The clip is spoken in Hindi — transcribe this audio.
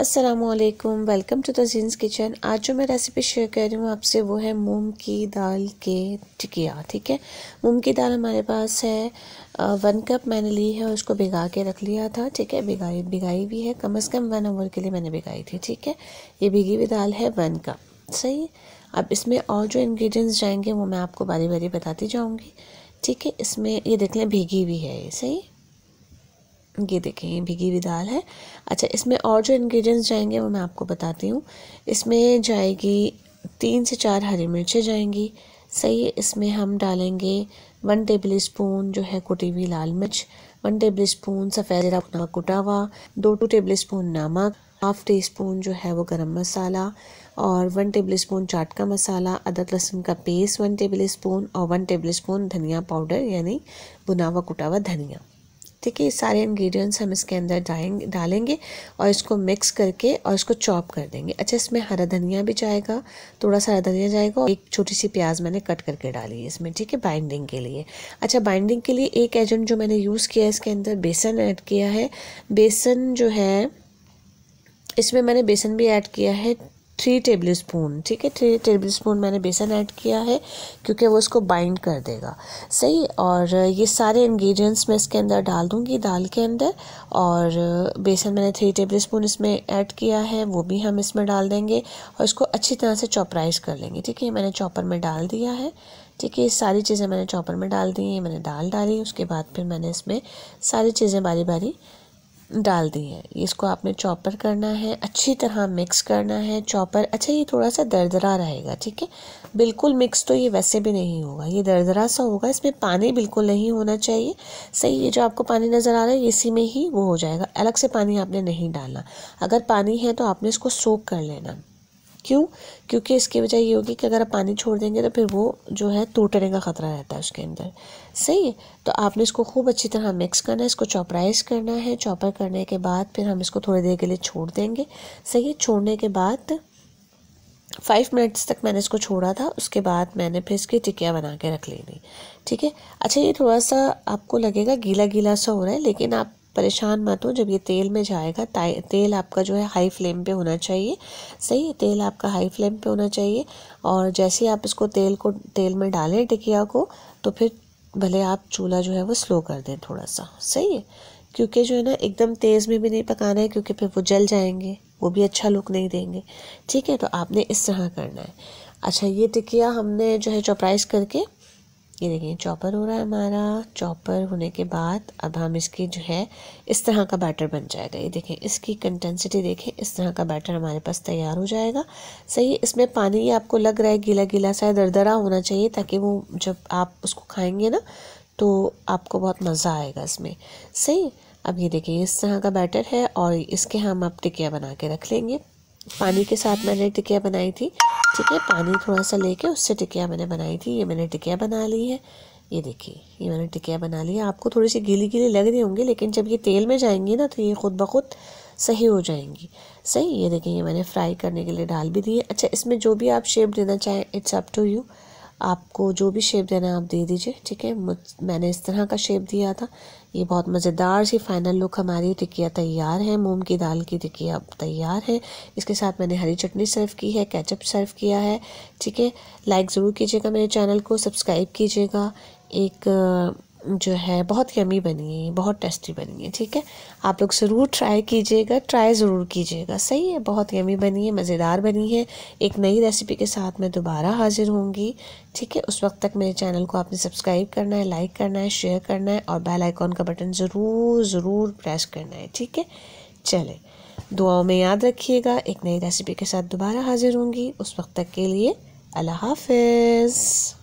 असलकम welcome to the Jeen's kitchen आज जो मैं रेसिपी शेयर कर रही हूँ आपसे वो है मूंग की दाल के टिकिया ठीक है मूंग की दाल हमारे पास है वन कप मैंने ली है और उसको भिगा के रख लिया था ठीक है भिगाई भिगाई भी है कम से कम वन आवर के लिए मैंने भिगाई थी ठीक है ये भिगी हुई दाल है वन कप सही अब इसमें और जो इन्ग्रीडियंट्स जाएंगे वो मैं आपको बारी बारी बताती जाऊँगी ठीक है इसमें ये देख लें भीगी हुई है ये सही ये देखें ये भिगी हुई दाल है अच्छा इसमें और जो इंग्रेडिएंट्स जाएंगे वो मैं आपको बताती हूँ इसमें जाएगी तीन से चार हरी मिर्चें जाएंगी सही है इसमें हम डालेंगे वन टेबल स्पून जो है कुटी हुई लाल मिर्च वन टेबल स्पून सफ़ेद रखना कुटा हुआ दो टू टेबल स्पून नमक हाफ़ टी स्पून जो है वो गरम मसाला और वन टेबल स्पून चाट का मसाला अदरक लहसुन का पेस्ट वन टेबल स्पून और वन टेबल स्पून धनिया पाउडर यानी बुना हुआ कुटा हुआ धनिया ठीक है ये सारे इंग्रेडिएंट्स हम इसके अंदर डालेंगे डालेंगे और इसको मिक्स करके और इसको चॉप कर देंगे अच्छा इसमें हरा धनिया भी जाएगा थोड़ा सा हरा धनिया जाएगा और एक छोटी सी प्याज मैंने कट करके डाली है इसमें ठीक है बाइंडिंग के लिए अच्छा बाइंडिंग के लिए एक एजेंट जो मैंने यूज़ किया है इसके अंदर बेसन ऐड किया है बेसन जो है इसमें मैंने बेसन भी ऐड किया है थ्री टेबल स्पून ठीक है थ्री टेबल स्पून मैंने बेसन ऐड किया है क्योंकि वो उसको बाइंड कर देगा सही और ये सारे इन्ग्रीडियंट्स मैं इसके अंदर डाल दूँगी दाल के अंदर और बेसन मैंने थ्री टेबल स्पून इसमें ऐड किया है वो भी हम इसमें डाल देंगे और इसको अच्छी तरह से चॉपराइज कर लेंगे ठीक है मैंने चॉपर में डाल दिया है ठीक है सारी चीज़ें मैंने चॉपर में डाल दी हैं मैंने दाल डाली उसके बाद फिर मैंने इसमें सारी चीज़ें बारी बारी डाल दी है इसको आपने चॉपर करना है अच्छी तरह मिक्स करना है चॉपर अच्छा ये थोड़ा सा दरदरा रहेगा ठीक है बिल्कुल मिक्स तो ये वैसे भी नहीं होगा ये दरदरा सा होगा इसमें पानी बिल्कुल नहीं होना चाहिए सही ये जो आपको पानी नज़र आ रहा है इसी में ही वो हो जाएगा अलग से पानी आपने नहीं डालना अगर पानी है तो आपने इसको सोख कर लेना क्यों क्योंकि इसकी वजह ये होगी कि अगर आप पानी छोड़ देंगे तो फिर वो जो है टूटने का ख़तरा रहता है उसके अंदर सही है तो आपने इसको खूब अच्छी तरह मिक्स करना है इसको चॉपराइज करना है चॉपर करने के बाद फिर हम इसको थोड़ी देर के लिए छोड़ देंगे सही है छोड़ने के बाद फाइव मिनट्स तक मैंने इसको छोड़ा था उसके बाद मैंने फिर इसकी टिकिया बना के रख लेनी ठीक है अच्छा ये थोड़ा सा आपको लगेगा गीला गीला सा हो रहा है लेकिन आप परेशान मत हो जब ये तेल में जाएगा तेल आपका जो है हाई फ्लेम पे होना चाहिए सही है तेल आपका हाई फ्लेम पे होना चाहिए और जैसे आप इसको तेल को तेल में डालें टिकिया को तो फिर भले आप चूल्हा जो है वो स्लो कर दें थोड़ा सा सही है क्योंकि जो है ना एकदम तेज़ में भी नहीं पकाना है क्योंकि फिर वो जल जाएंगे वो भी अच्छा लुक नहीं देंगे ठीक है तो आपने इस तरह करना है अच्छा ये टिकिया हमने जो है चौप्राइज करके ये देखिए चॉपर हो रहा है हमारा चॉपर होने के बाद अब हम इसकी जो है इस तरह का बैटर बन जाएगा ये देखें इसकी कंटेंसिटी देखें इस तरह का बैटर हमारे पास तैयार हो जाएगा सही इसमें पानी आपको लग रहा है गीला गीला सा दरदरा होना चाहिए ताकि वो जब आप उसको खाएंगे ना तो आपको बहुत मज़ा आएगा इसमें सही अब ये देखिए इस तरह का बैटर है और इसके हम आप टिकिया बना के रख लेंगे पानी के साथ मैंने टिकिया बनाई थी ठीक है पानी थोड़ा सा लेके उससे टिकिया मैंने बनाई थी ये मैंने टिकिया बना ली है ये देखिए ये मैंने टिकिया बना ली है आपको थोड़ी सी गीली गीली लग रही होंगी लेकिन जब ये तेल में जाएंगी ना तो ये खुद ब खुद सही हो जाएंगी सही ये देखिए ये मैंने फ्राई करने के लिए डाल भी दी है अच्छा इसमें जो भी आप शेप देना चाहें इट्स अप टू यू आपको जो भी शेप देना है आप दे दीजिए ठीक है मैंने इस तरह का शेप दिया था ये बहुत मज़ेदार सी फाइनल लुक हमारी टिकिया तैयार है मूंग की दाल की टिकिया तैयार है इसके साथ मैंने हरी चटनी सर्व की है कैचअप सर्व किया है ठीक है लाइक ज़रूर कीजिएगा मेरे चैनल को सब्सक्राइब कीजिएगा एक जो है बहुत यमी बनी है बहुत टेस्टी बनी है ठीक है आप लोग ज़रूर ट्राई कीजिएगा ट्राई ज़रूर कीजिएगा सही है बहुत यमी बनी है मज़ेदार बनी है एक नई रेसिपी के साथ मैं दोबारा हाज़िर होंगी ठीक है उस वक्त तक मेरे चैनल को आपने सब्सक्राइब करना है लाइक करना है शेयर करना है और बेल आइकॉन का बटन ज़रूर ज़रूर प्रेस करना है ठीक है चले दुआओं में याद रखिएगा एक नई रेसिपी के साथ दोबारा हाज़िर होंगी उस वक्त तक के लिए अल्लाह हाफिज़